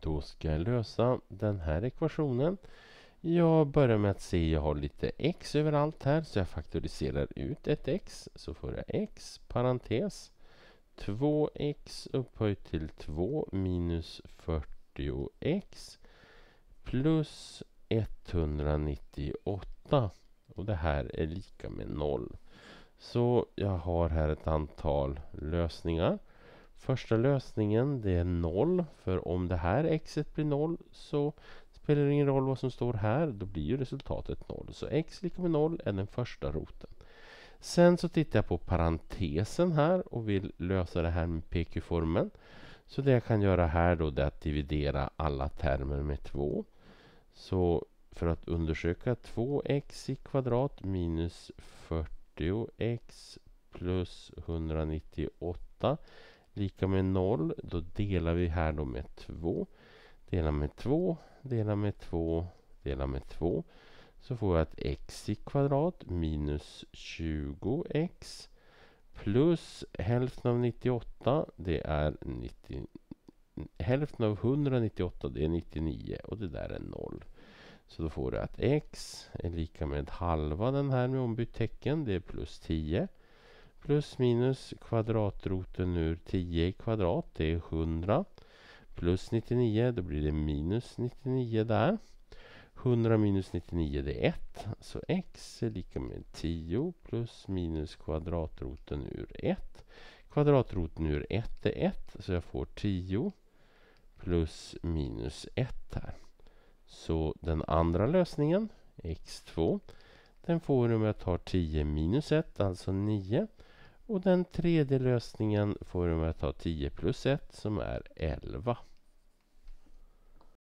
Då ska jag lösa den här ekvationen. Jag börjar med att se, att jag har lite x överallt här så jag faktoriserar ut ett x. Så får jag x parentes 2x upphöjt till 2 minus 40x plus 198. Och det här är lika med 0. Så jag har här ett antal lösningar. Första lösningen det är 0 för om det här xet blir 0 så spelar det ingen roll vad som står här. Då blir ju resultatet 0. Så x lika med 0 är den första roten. Sen så tittar jag på parentesen här och vill lösa det här med PQ-formen. Så det jag kan göra här då är att dividera alla termer med 2. Så för att undersöka 2x i kvadrat minus 40x plus 198 lika med 0. Då delar vi här då med 2. Dela med 2, dela med 2, dela med 2. Så får jag att x i kvadrat minus 20x plus hälften av 98, det är 90, hälften av 198, det är 99 och det där är 0. Så då får du att x är lika med halva den här med ombytt tecken, det är plus 10 plus minus kvadratroten ur 10 i kvadrat, det är 100. Plus 99, då blir det minus 99 där. 100 minus 99 det är 1. Så x är lika med 10 plus minus kvadratroten ur 1. Kvadratroten ur 1 är 1 så jag får 10 plus minus 1 här. Så den andra lösningen, x2, den får om jag tar 10 minus 1, alltså 9. Och den tredje lösningen får du med att ta 10 plus 1 som är 11.